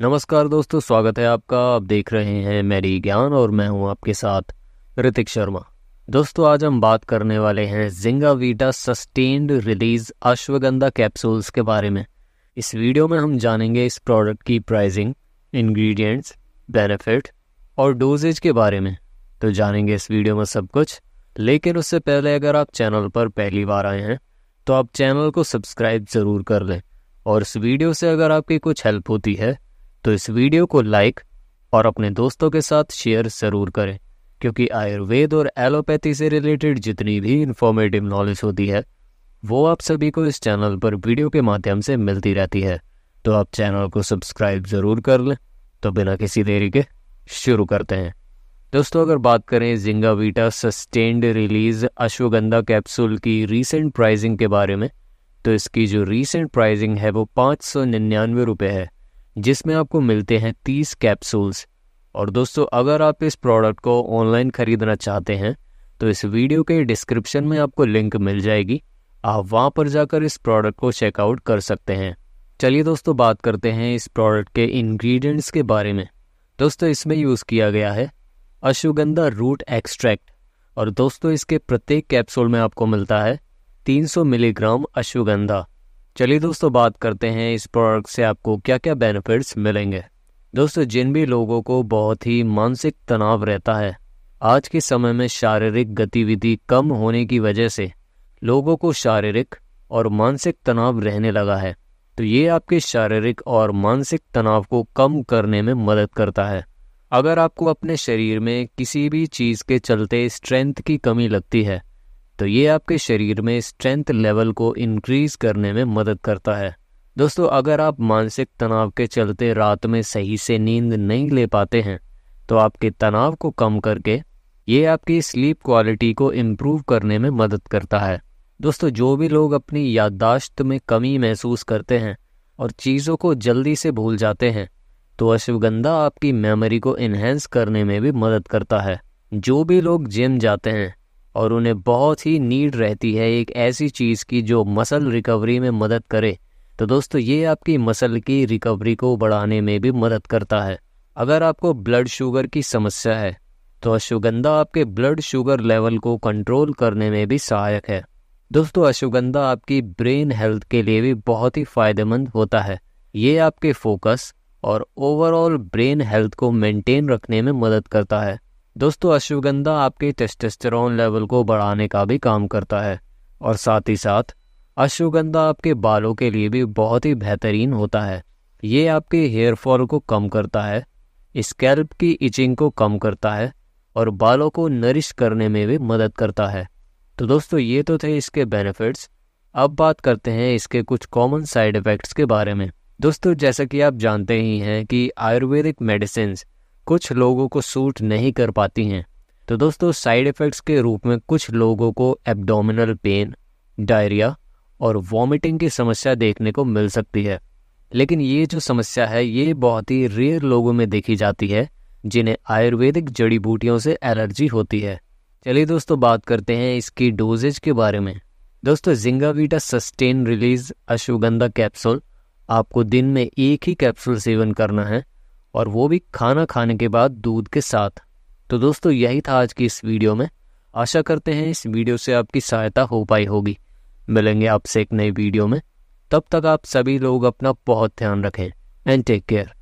नमस्कार दोस्तों स्वागत है आपका आप देख रहे हैं मेरी ज्ञान और मैं हूं आपके साथ ऋतिक शर्मा दोस्तों आज हम बात करने वाले हैं Zingavita sustained release ashwagandha capsules के बारे में इस वीडियो में हम जानेंगे इस प्रोडक्ट की प्राइसिंग इंग्रेडिएंट्स, बेनिफिट और डोजेज के बारे में तो जानेंगे इस वीडियो में सब कुछ लेकिन उससे पहले अगर आप चैनल पर पहली बार आए हैं तो आप चैनल को सब्सक्राइब ज़रूर कर लें और इस वीडियो से अगर आपकी कुछ हेल्प होती है तो इस वीडियो को लाइक और अपने दोस्तों के साथ शेयर ज़रूर करें क्योंकि आयुर्वेद और एलोपैथी से रिलेटेड जितनी भी इन्फॉर्मेटिव नॉलेज होती है वो आप सभी को इस चैनल पर वीडियो के माध्यम से मिलती रहती है तो आप चैनल को सब्सक्राइब ज़रूर कर लें तो बिना किसी देरी के शुरू करते हैं दोस्तों अगर बात करें Zingavita sustained release ashwagandha capsule की रीसेंट प्राइजिंग के बारे में तो इसकी जो रीसेंट प्राइजिंग है वो पाँच सौ निन्यानवे रुपये है जिसमें आपको मिलते हैं तीस कैप्सूल्स और दोस्तों अगर आप इस प्रोडक्ट को ऑनलाइन ख़रीदना चाहते हैं तो इस वीडियो के डिस्क्रिप्शन में आपको लिंक मिल जाएगी आप वहाँ पर जाकर इस प्रोडक्ट को चेकआउट कर सकते हैं चलिए दोस्तों बात करते हैं इस प्रोडक्ट के इंग्रेडिएंट्स के बारे में दोस्तों इसमें यूज़ किया गया है अश्वगंधा रूट एक्सट्रैक्ट और दोस्तों इसके प्रत्येक कैप्सूल में आपको मिलता है 300 मिलीग्राम अश्वगंधा चलिए दोस्तों बात करते हैं इस प्रोडक्ट से आपको क्या क्या बेनिफिट्स मिलेंगे दोस्तों जिन भी लोगों को बहुत ही मानसिक तनाव रहता है आज के समय में शारीरिक गतिविधि कम होने की वजह से लोगों को शारीरिक और मानसिक तनाव रहने लगा है तो ये आपके शारीरिक और मानसिक तनाव को कम करने में मदद करता है अगर आपको अपने शरीर में किसी भी चीज़ के चलते स्ट्रेंथ की कमी लगती है तो ये आपके शरीर में स्ट्रेंथ लेवल को इंक्रीज करने में मदद करता है दोस्तों अगर आप मानसिक तनाव के चलते रात में सही से नींद नहीं ले पाते हैं तो आपके तनाव को कम करके ये आपकी स्लीप क्वालिटी को इम्प्रूव करने में मदद करता है दोस्तों जो भी लोग अपनी याददाश्त में कमी महसूस करते हैं और चीज़ों को जल्दी से भूल जाते हैं तो अश्वगंधा आपकी मेमोरी को इन्हेंस करने में भी मदद करता है जो भी लोग जिम जाते हैं और उन्हें बहुत ही नीड रहती है एक ऐसी चीज़ की जो मसल रिकवरी में मदद करे तो दोस्तों ये आपकी मसल की रिकवरी को बढ़ाने में भी मदद करता है अगर आपको ब्लड शुगर की समस्या है तो अश्वगंधा आपके ब्लड शुगर लेवल को कंट्रोल करने में भी सहायक है दोस्तों अश्वगंधा आपकी ब्रेन हेल्थ के लिए भी बहुत ही फायदेमंद होता है ये आपके फोकस और ओवरऑल ब्रेन हेल्थ को मेंटेन रखने में मदद करता है दोस्तों अश्वगंधा आपके टेस्टेस्टेरॉन लेवल को बढ़ाने का भी काम करता है और साथ ही साथ अश्वगंधा आपके बालों के लिए भी बहुत ही बेहतरीन होता है ये आपके हेयर फॉल को कम करता है स्कैल्प की इचिंग को कम करता है और बालों को नरिश करने में भी मदद करता है तो दोस्तों ये तो थे इसके बेनिफिट्स अब बात करते हैं इसके कुछ कॉमन साइड इफ़ेक्ट्स के बारे में दोस्तों जैसा कि आप जानते ही हैं कि आयुर्वेदिक मेडिसिन कुछ लोगों को सूट नहीं कर पाती हैं तो दोस्तों साइड इफ़ेक्ट्स के रूप में कुछ लोगों को एब्डोमिनल पेन डायरिया और वॉमिटिंग की समस्या देखने को मिल सकती है लेकिन ये जो समस्या है ये बहुत ही रेयर लोगों में देखी जाती है जिन्हें आयुर्वेदिक जड़ी बूटियों से एलर्जी होती है चलिए दोस्तों बात करते हैं इसकी डोजेज के बारे में दोस्तों Zingavita sustain release ashwagandha capsule आपको दिन में एक ही कैप्सूल सेवन करना है और वो भी खाना खाने के बाद दूध के साथ तो दोस्तों यही था आज की इस वीडियो में आशा करते हैं इस वीडियो से आपकी सहायता हो पाई होगी मिलेंगे आपसे एक नई वीडियो में तब तक आप सभी लोग अपना बहुत ध्यान रखें एंड टेक केयर